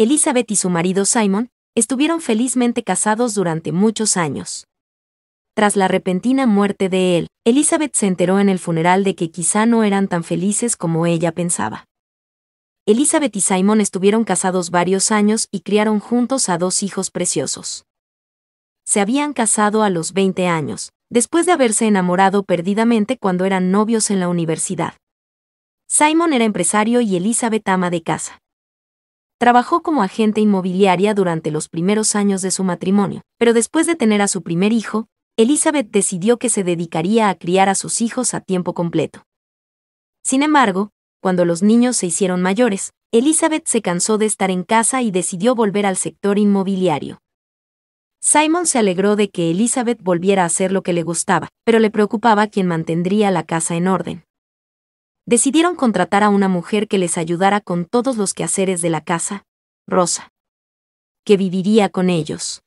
Elizabeth y su marido Simon estuvieron felizmente casados durante muchos años. Tras la repentina muerte de él, Elizabeth se enteró en el funeral de que quizá no eran tan felices como ella pensaba. Elizabeth y Simon estuvieron casados varios años y criaron juntos a dos hijos preciosos. Se habían casado a los 20 años, después de haberse enamorado perdidamente cuando eran novios en la universidad. Simon era empresario y Elizabeth ama de casa. Trabajó como agente inmobiliaria durante los primeros años de su matrimonio, pero después de tener a su primer hijo, Elizabeth decidió que se dedicaría a criar a sus hijos a tiempo completo. Sin embargo, cuando los niños se hicieron mayores, Elizabeth se cansó de estar en casa y decidió volver al sector inmobiliario. Simon se alegró de que Elizabeth volviera a hacer lo que le gustaba, pero le preocupaba quién mantendría la casa en orden decidieron contratar a una mujer que les ayudara con todos los quehaceres de la casa, Rosa, que viviría con ellos.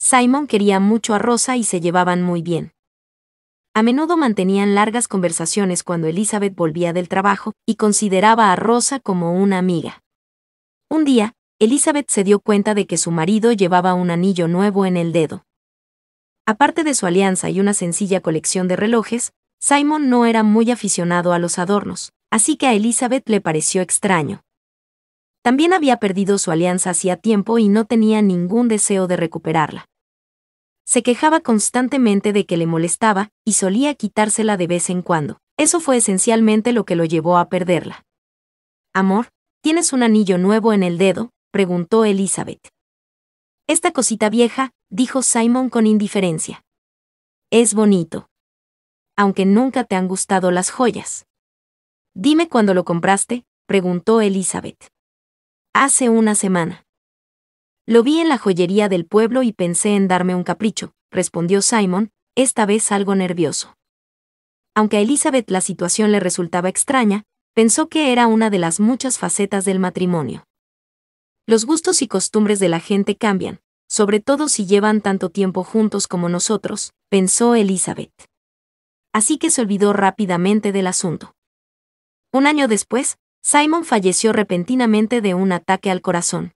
Simon quería mucho a Rosa y se llevaban muy bien. A menudo mantenían largas conversaciones cuando Elizabeth volvía del trabajo y consideraba a Rosa como una amiga. Un día, Elizabeth se dio cuenta de que su marido llevaba un anillo nuevo en el dedo. Aparte de su alianza y una sencilla colección de relojes, Simon no era muy aficionado a los adornos, así que a Elizabeth le pareció extraño. También había perdido su alianza hacía tiempo y no tenía ningún deseo de recuperarla. Se quejaba constantemente de que le molestaba y solía quitársela de vez en cuando. Eso fue esencialmente lo que lo llevó a perderla. Amor, ¿tienes un anillo nuevo en el dedo? preguntó Elizabeth. Esta cosita vieja, dijo Simon con indiferencia. Es bonito aunque nunca te han gustado las joyas. Dime cuándo lo compraste, preguntó Elizabeth. Hace una semana. Lo vi en la joyería del pueblo y pensé en darme un capricho, respondió Simon, esta vez algo nervioso. Aunque a Elizabeth la situación le resultaba extraña, pensó que era una de las muchas facetas del matrimonio. Los gustos y costumbres de la gente cambian, sobre todo si llevan tanto tiempo juntos como nosotros, pensó Elizabeth así que se olvidó rápidamente del asunto. Un año después, Simon falleció repentinamente de un ataque al corazón.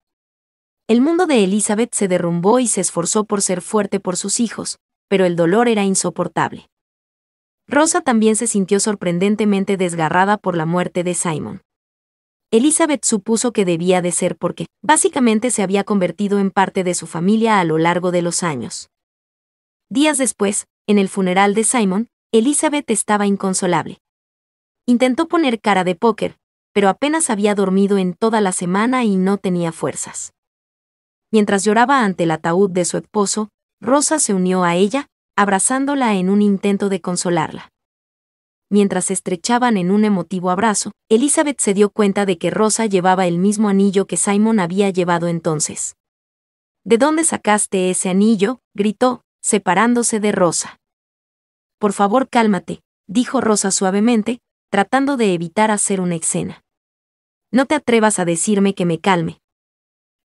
El mundo de Elizabeth se derrumbó y se esforzó por ser fuerte por sus hijos, pero el dolor era insoportable. Rosa también se sintió sorprendentemente desgarrada por la muerte de Simon. Elizabeth supuso que debía de ser porque, básicamente, se había convertido en parte de su familia a lo largo de los años. Días después, en el funeral de Simon, Elizabeth estaba inconsolable. Intentó poner cara de póker, pero apenas había dormido en toda la semana y no tenía fuerzas. Mientras lloraba ante el ataúd de su esposo, Rosa se unió a ella, abrazándola en un intento de consolarla. Mientras se estrechaban en un emotivo abrazo, Elizabeth se dio cuenta de que Rosa llevaba el mismo anillo que Simon había llevado entonces. ¿De dónde sacaste ese anillo? gritó, separándose de Rosa. Por favor, cálmate, dijo Rosa suavemente, tratando de evitar hacer una escena. No te atrevas a decirme que me calme.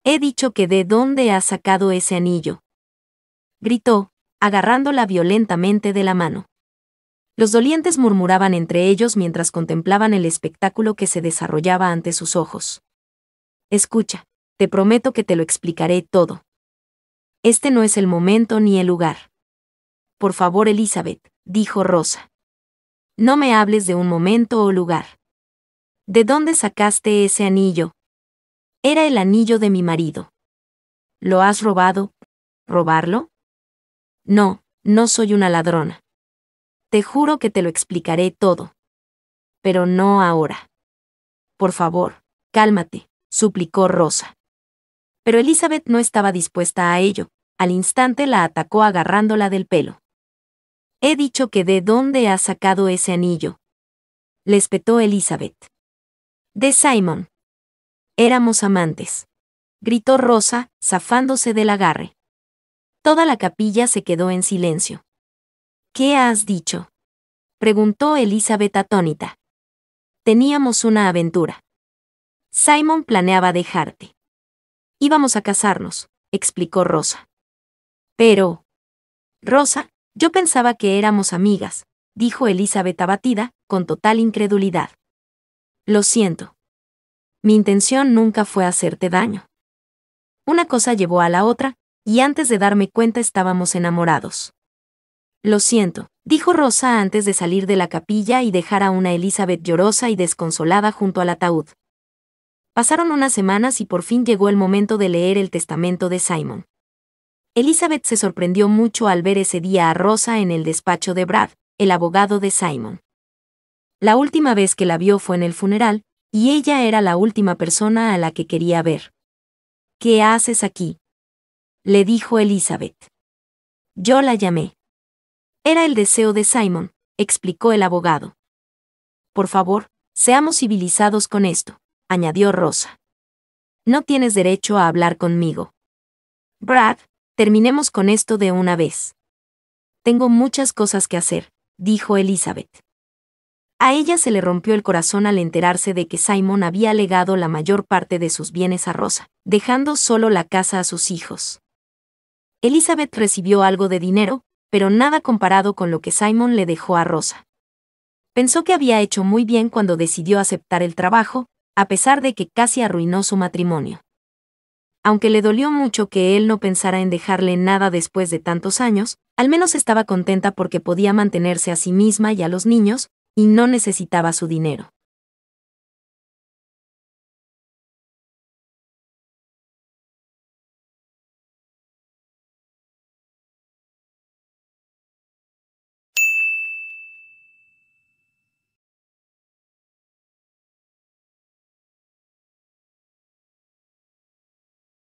He dicho que de dónde has sacado ese anillo. Gritó, agarrándola violentamente de la mano. Los dolientes murmuraban entre ellos mientras contemplaban el espectáculo que se desarrollaba ante sus ojos. Escucha, te prometo que te lo explicaré todo. Este no es el momento ni el lugar. Por favor, Elizabeth, dijo Rosa. No me hables de un momento o lugar. ¿De dónde sacaste ese anillo? Era el anillo de mi marido. ¿Lo has robado? ¿Robarlo? No, no soy una ladrona. Te juro que te lo explicaré todo. Pero no ahora. Por favor, cálmate, suplicó Rosa. Pero Elizabeth no estaba dispuesta a ello. Al instante la atacó agarrándola del pelo. He dicho que de dónde has sacado ese anillo. Le espetó Elizabeth. De Simon. Éramos amantes. Gritó Rosa, zafándose del agarre. Toda la capilla se quedó en silencio. ¿Qué has dicho? preguntó Elizabeth atónita. Teníamos una aventura. Simon planeaba dejarte. Íbamos a casarnos, explicó Rosa. Pero... Rosa, yo pensaba que éramos amigas, dijo Elizabeth abatida, con total incredulidad. Lo siento. Mi intención nunca fue hacerte daño. Una cosa llevó a la otra, y antes de darme cuenta estábamos enamorados. Lo siento, dijo Rosa antes de salir de la capilla y dejar a una Elizabeth llorosa y desconsolada junto al ataúd. Pasaron unas semanas y por fin llegó el momento de leer el testamento de Simon. Elizabeth se sorprendió mucho al ver ese día a Rosa en el despacho de Brad, el abogado de Simon. La última vez que la vio fue en el funeral, y ella era la última persona a la que quería ver. ¿Qué haces aquí? le dijo Elizabeth. Yo la llamé. Era el deseo de Simon, explicó el abogado. Por favor, seamos civilizados con esto, añadió Rosa. No tienes derecho a hablar conmigo. Brad, Terminemos con esto de una vez. Tengo muchas cosas que hacer, dijo Elizabeth. A ella se le rompió el corazón al enterarse de que Simon había legado la mayor parte de sus bienes a Rosa, dejando solo la casa a sus hijos. Elizabeth recibió algo de dinero, pero nada comparado con lo que Simon le dejó a Rosa. Pensó que había hecho muy bien cuando decidió aceptar el trabajo, a pesar de que casi arruinó su matrimonio aunque le dolió mucho que él no pensara en dejarle nada después de tantos años, al menos estaba contenta porque podía mantenerse a sí misma y a los niños, y no necesitaba su dinero.